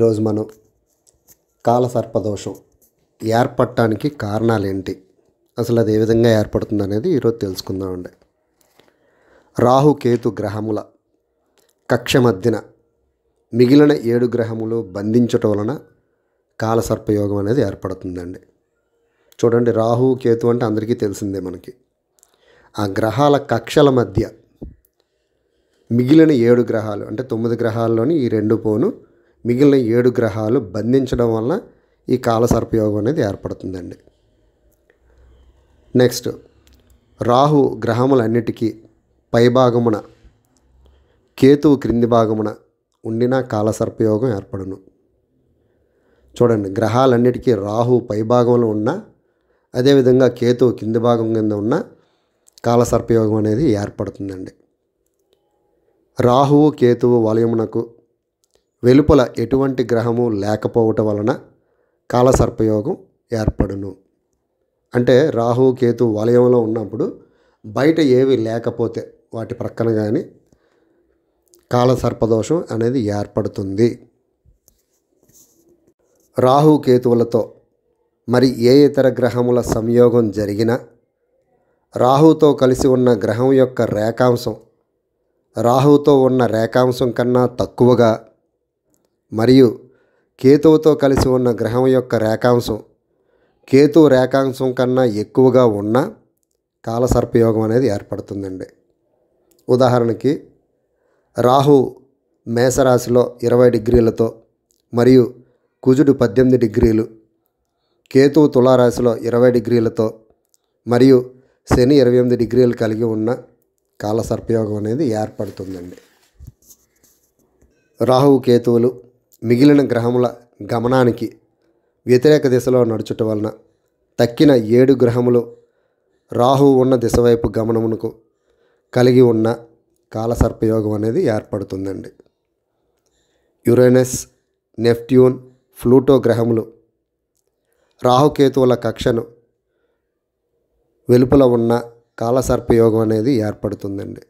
ఈరోజు మనం కాలసర్పదోషం ఏర్పడటానికి కారణాలు ఏంటి అసలు అది ఏ విధంగా ఏర్పడుతుంది అనేది ఈరోజు తెలుసుకుందామండి రాహుకేతు గ్రహముల కక్ష మధ్యన మిగిలిన ఏడు గ్రహములు బంధించటం వలన కాలసర్పయోగం అనేది ఏర్పడుతుందండి చూడండి రాహు కేతు అంటే అందరికీ తెలిసిందే మనకి ఆ గ్రహాల కక్షల మధ్య మిగిలిన ఏడు గ్రహాలు అంటే తొమ్మిది గ్రహాల్లోని ఈ రెండు పోను మిగిలిన ఏడు గ్రహాలు బంధించడం వల్ల ఈ కాల సర్పయోగం అనేది ఏర్పడుతుందండి నెక్స్ట్ రాహు గ్రహములన్నిటికీ పైభాగమున కేతువు క్రింది భాగమున కాల కాలసర్పయోగం ఏర్పడును చూడండి గ్రహాలన్నిటికీ రాహు పైభాగంలో ఉన్న అదేవిధంగా కేతువు కింది భాగం కింద ఉన్న కాలసర్పయోగం అనేది ఏర్పడుతుందండి రాహువు కేతువు వలయమునకు వెలుపల ఎటువంటి గ్రహము లేకపోవటం వలన కాలసర్పయోగం ఏర్పడును అంటే రాహు కేతు వలయంలో ఉన్నప్పుడు బయట ఏవి లేకపోతే వాటి ప్రక్కన కానీ కాలసర్పదోషం అనేది ఏర్పడుతుంది రాహు కేతువులతో మరి ఏ ఇతర గ్రహముల సంయోగం జరిగినా రాహుతో కలిసి ఉన్న గ్రహం యొక్క రేఖాంశం రాహుతో ఉన్న రేఖాంశం కన్నా తక్కువగా మరియు కేతువుతో కలిసి ఉన్న గ్రహం యొక్క రేఖాంశం కేతు రేఖాంశం కన్నా ఎక్కువగా ఉన్న కాలసర్పయోగం అనేది ఏర్పడుతుందండి ఉదాహరణకి రాహు మేషరాశిలో ఇరవై డిగ్రీలతో మరియు కుజుడు పద్దెనిమిది డిగ్రీలు కేతు తులారాశిలో ఇరవై డిగ్రీలతో మరియు శని ఇరవై ఎనిమిది డిగ్రీలు కలిగి ఉన్న కాలసర్పయోగం అనేది ఏర్పడుతుందండి రాహు కేతువులు మిగిలిన గ్రహముల గమనానికి వ్యతిరేక దిశలో నడుచుట వలన తక్కిన ఏడు గ్రహములు రాహువు ఉన్న దిశవైపు గమనమునకు కలిగి ఉన్న కాలసర్పయోగం అనేది ఏర్పడుతుందండి యురేనస్ నెప్ట్యూన్ ఫ్లూటో గ్రహములు రాహుకేతువుల కక్షను వెలుపల ఉన్న కాలసర్పయోగం అనేది ఏర్పడుతుందండి